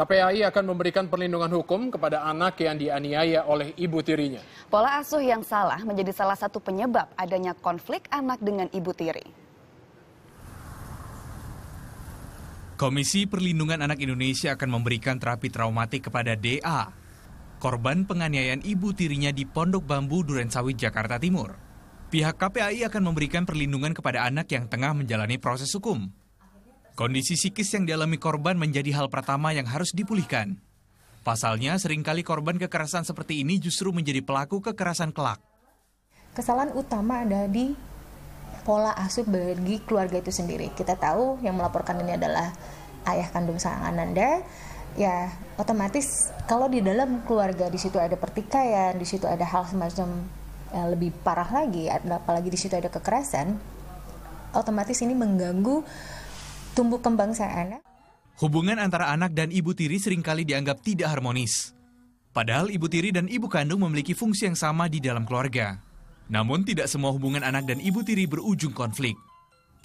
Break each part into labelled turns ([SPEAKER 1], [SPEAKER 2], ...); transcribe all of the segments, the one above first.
[SPEAKER 1] KPAI akan memberikan perlindungan hukum kepada anak yang dianiaya oleh ibu tirinya.
[SPEAKER 2] Pola asuh yang salah menjadi salah satu penyebab adanya konflik anak dengan ibu tiri.
[SPEAKER 3] Komisi Perlindungan Anak Indonesia akan memberikan terapi traumatik kepada DA, korban penganiayaan ibu tirinya di Pondok Bambu Sawit, Jakarta Timur. Pihak KPAI akan memberikan perlindungan kepada anak yang tengah menjalani proses hukum. Kondisi psikis yang dialami korban menjadi hal pertama yang harus dipulihkan. Pasalnya, seringkali korban kekerasan seperti ini justru menjadi pelaku kekerasan kelak.
[SPEAKER 4] Kesalahan utama ada di pola asuh bagi keluarga itu sendiri. Kita tahu yang melaporkan ini adalah ayah kandung sang Ananda. Ya, otomatis kalau di dalam keluarga di situ ada pertikaian, di situ ada hal semacam yang eh, lebih parah lagi, apalagi di situ ada kekerasan, otomatis ini mengganggu tumbuh kembang sang anak.
[SPEAKER 3] Hubungan antara anak dan ibu tiri seringkali dianggap tidak harmonis. Padahal ibu tiri dan ibu kandung memiliki fungsi yang sama di dalam keluarga. Namun tidak semua hubungan anak dan ibu tiri berujung konflik.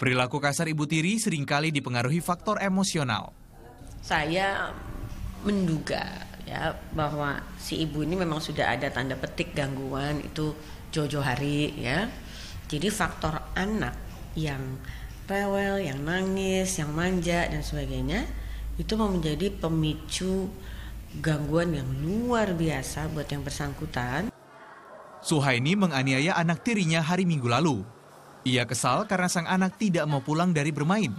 [SPEAKER 3] Perilaku kasar ibu tiri seringkali dipengaruhi faktor emosional.
[SPEAKER 5] Saya menduga ya bahwa si ibu ini memang sudah ada tanda petik gangguan itu jojo hari ya. Jadi faktor anak yang rewel, yang nangis, yang manja dan sebagainya itu mau menjadi pemicu gangguan yang luar biasa buat yang bersangkutan.
[SPEAKER 3] Suhaini menganiaya anak tirinya hari Minggu lalu. Ia kesal karena sang anak tidak mau pulang dari bermain.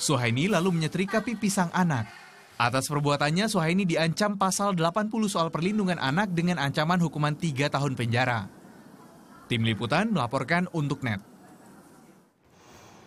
[SPEAKER 3] Suhaini lalu menyetrika pipi sang anak. Atas perbuatannya, Suhaini diancam pasal 80 soal perlindungan anak dengan ancaman hukuman 3 tahun penjara. Tim Liputan melaporkan untuk NET.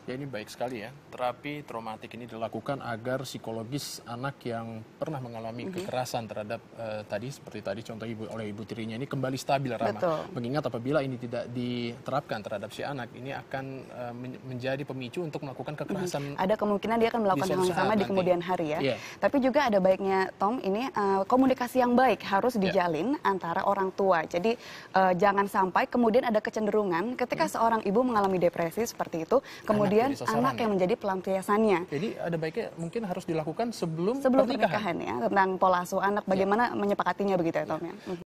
[SPEAKER 1] Ya ini baik sekali ya. Terapi traumatik ini dilakukan agar psikologis anak yang pernah mengalami mm -hmm. kekerasan terhadap uh, tadi seperti tadi contoh ibu oleh ibu tirinya ini kembali stabil Rama. Betul. Mengingat apabila ini tidak diterapkan terhadap si anak ini akan uh, men menjadi pemicu untuk melakukan mhm. kekerasan. Mm -hmm. Ada
[SPEAKER 2] kemungkinan dia akan melakukan hal yang sama di kemudian hari ya. Yeah. Tapi juga ada baiknya Tom ini uh, komunikasi yang baik harus iya. dijalin yeah. antara orang tua. Jadi uh, jangan sampai kemudian ada kecenderungan ketika mm -hmm. seorang ibu mengalami depresi seperti itu kemudian kemudian anak ya. yang menjadi pelampiasannya.
[SPEAKER 1] Jadi ada baiknya mungkin harus dilakukan sebelum
[SPEAKER 2] sebelum pernikahan, pernikahan ya tentang pola asuh anak iya. bagaimana ya. menyepakatinya begitu ya, Tom ya. Iya. Mm-hmm.